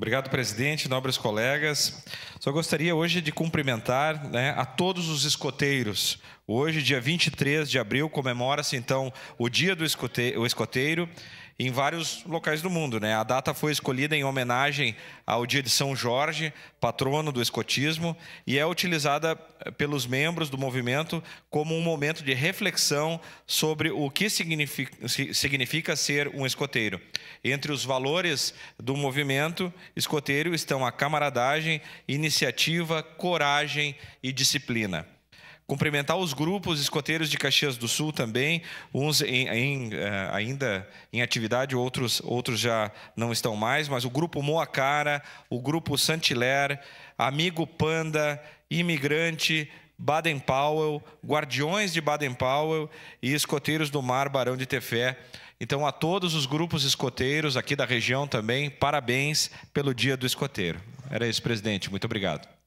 Obrigado, presidente, nobres colegas. Só gostaria hoje de cumprimentar né, a todos os escoteiros. Hoje, dia 23 de abril, comemora-se então o Dia do Escoteiro em vários locais do mundo. Né? A data foi escolhida em homenagem ao dia de São Jorge, patrono do escotismo, e é utilizada eh, pelos membros do movimento como um momento de reflexão sobre o que significa, significa ser um escoteiro. Entre os valores do movimento escoteiro estão a camaradagem, iniciativa, coragem e disciplina. Cumprimentar os grupos escoteiros de Caxias do Sul também, uns em, em, eh, ainda em atividade, outros, outros já não estão mais, mas o grupo Moacara, o grupo Santiler, Amigo Panda, Imigrante, Baden Powell, Guardiões de Baden Powell e Escoteiros do Mar Barão de Tefé. Então, a todos os grupos escoteiros aqui da região também, parabéns pelo Dia do Escoteiro. Era isso, presidente. Muito obrigado.